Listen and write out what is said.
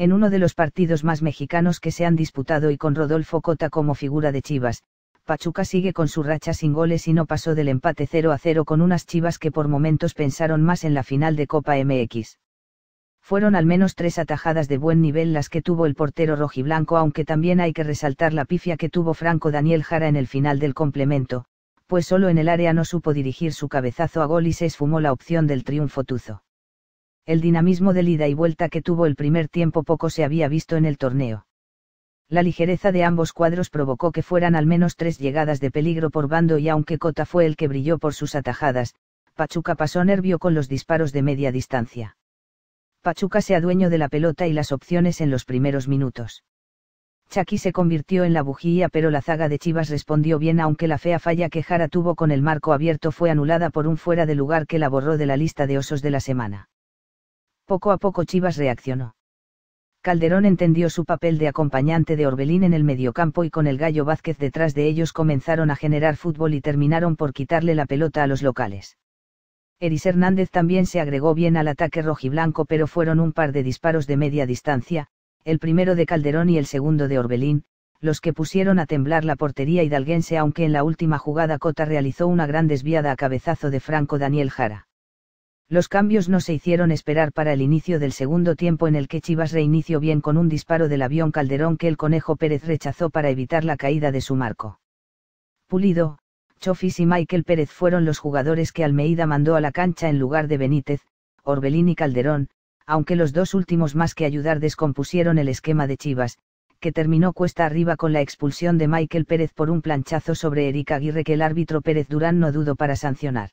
en uno de los partidos más mexicanos que se han disputado y con Rodolfo Cota como figura de Chivas, Pachuca sigue con su racha sin goles y no pasó del empate 0 a 0 con unas Chivas que por momentos pensaron más en la final de Copa MX. Fueron al menos tres atajadas de buen nivel las que tuvo el portero rojiblanco, aunque también hay que resaltar la pifia que tuvo Franco Daniel Jara en el final del complemento, pues solo en el área no supo dirigir su cabezazo a gol y se esfumó la opción del triunfo tuzo el dinamismo de ida y vuelta que tuvo el primer tiempo poco se había visto en el torneo. La ligereza de ambos cuadros provocó que fueran al menos tres llegadas de peligro por bando y aunque Cota fue el que brilló por sus atajadas, Pachuca pasó nervio con los disparos de media distancia. Pachuca se adueñó de la pelota y las opciones en los primeros minutos. Chaki se convirtió en la bujía pero la zaga de Chivas respondió bien aunque la fea falla que Jara tuvo con el marco abierto fue anulada por un fuera de lugar que la borró de la lista de osos de la semana. Poco a poco Chivas reaccionó. Calderón entendió su papel de acompañante de Orbelín en el mediocampo y con el Gallo Vázquez detrás de ellos comenzaron a generar fútbol y terminaron por quitarle la pelota a los locales. Eris Hernández también se agregó bien al ataque rojiblanco pero fueron un par de disparos de media distancia, el primero de Calderón y el segundo de Orbelín, los que pusieron a temblar la portería hidalguense aunque en la última jugada Cota realizó una gran desviada a cabezazo de Franco Daniel Jara. Los cambios no se hicieron esperar para el inicio del segundo tiempo en el que Chivas reinició bien con un disparo del avión Calderón que el Conejo Pérez rechazó para evitar la caída de su marco. Pulido, Chofis y Michael Pérez fueron los jugadores que Almeida mandó a la cancha en lugar de Benítez, Orbelín y Calderón, aunque los dos últimos más que ayudar descompusieron el esquema de Chivas, que terminó cuesta arriba con la expulsión de Michael Pérez por un planchazo sobre Eric Aguirre que el árbitro Pérez Durán no dudó para sancionar.